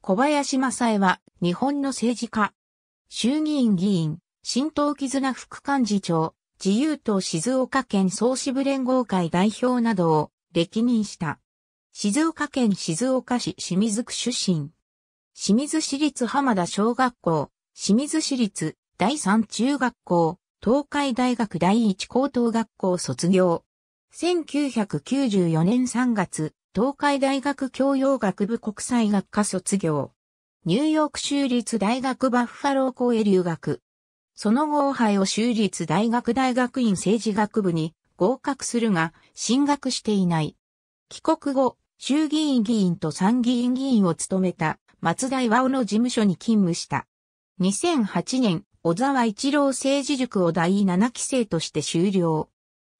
小林正恵は、日本の政治家。衆議院議員、新党絆副幹事長、自由党静岡県総支部連合会代表などを歴任した。静岡県静岡市清水区出身。清水市立浜田小学校、清水市立第三中学校、東海大学第一高等学校卒業。1994年3月、東海大学教養学部国際学科卒業。ニューヨーク州立大学バッファロー校へ留学。その後、オハイオ州立大学大学院政治学部に合格するが、進学していない。帰国後、衆議院議員と参議院議員を務めた松田岩尾の事務所に勤務した。2008年、小沢一郎政治塾を第7期生として終了。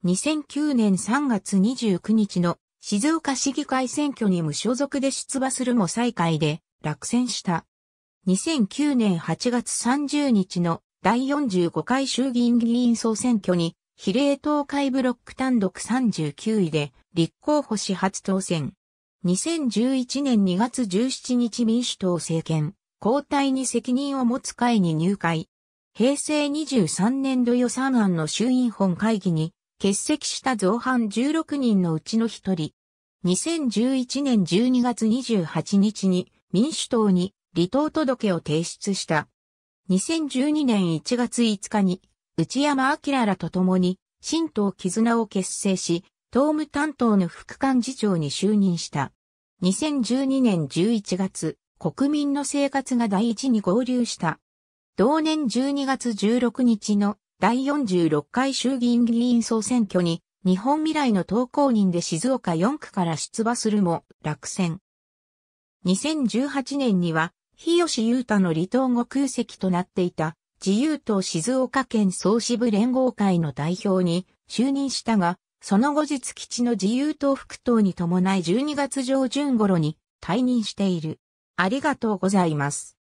2009年3月29日の静岡市議会選挙に無所属で出馬するも最下位で落選した。2009年8月30日の第45回衆議院議員総選挙に比例東海ブロック単独39位で立候補し初当選。2011年2月17日民主党政権、交代に責任を持つ会に入会。平成23年度予算案の衆院本会議に欠席した造反16人のうちの一人、2011年12月28日に民主党に離党届を提出した。2012年1月5日に内山明らと共に新党絆を結成し、党務担当の副幹事長に就任した。2012年11月、国民の生活が第一に合流した。同年12月16日の第46回衆議院議員総選挙に日本未来の投稿人で静岡4区から出馬するも落選。2018年には、日吉優太の離党後空席となっていた自由党静岡県総支部連合会の代表に就任したが、その後日基地の自由党副党に伴い12月上旬頃に退任している。ありがとうございます。